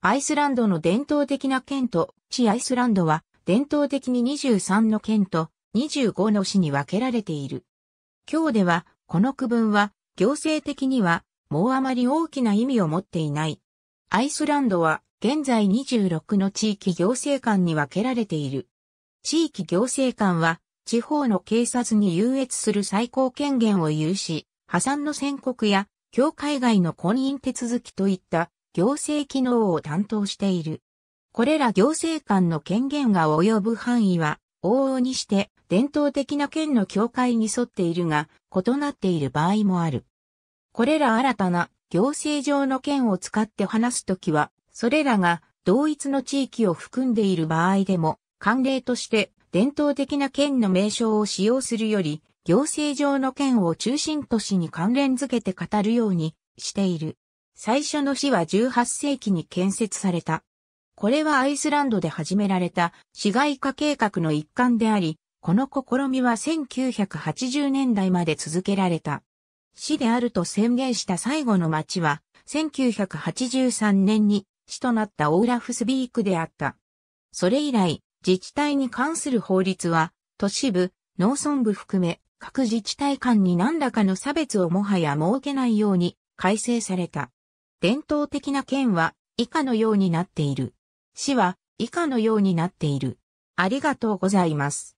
アイスランドの伝統的な県と、市アイスランドは、伝統的に23の県と25の市に分けられている。今日では、この区分は、行政的には、もうあまり大きな意味を持っていない。アイスランドは、現在26の地域行政官に分けられている。地域行政官は、地方の警察に優越する最高権限を有し、破産の宣告や、境界外の婚姻手続きといった行政機能を担当している。これら行政官の権限が及ぶ範囲は、往々にして伝統的な県の境界に沿っているが、異なっている場合もある。これら新たな行政上の県を使って話すときは、それらが同一の地域を含んでいる場合でも、慣例として伝統的な県の名称を使用するより、行政上の県を中心都市に関連づけて語るようにしている。最初の市は18世紀に建設された。これはアイスランドで始められた市街化計画の一環であり、この試みは1980年代まで続けられた。市であると宣言した最後の町は、1983年に市となったオーラフスビークであった。それ以来、自治体に関する法律は、都市部、農村部含め、各自治体間に何らかの差別をもはや設けないように改正された。伝統的な県は以下のようになっている。市は以下のようになっている。ありがとうございます。